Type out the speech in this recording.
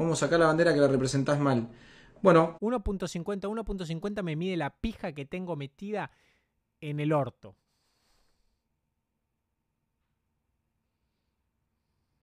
Vamos a sacar la bandera que la representás mal. Bueno. 1.50, 1.50 me mide la pija que tengo metida en el orto.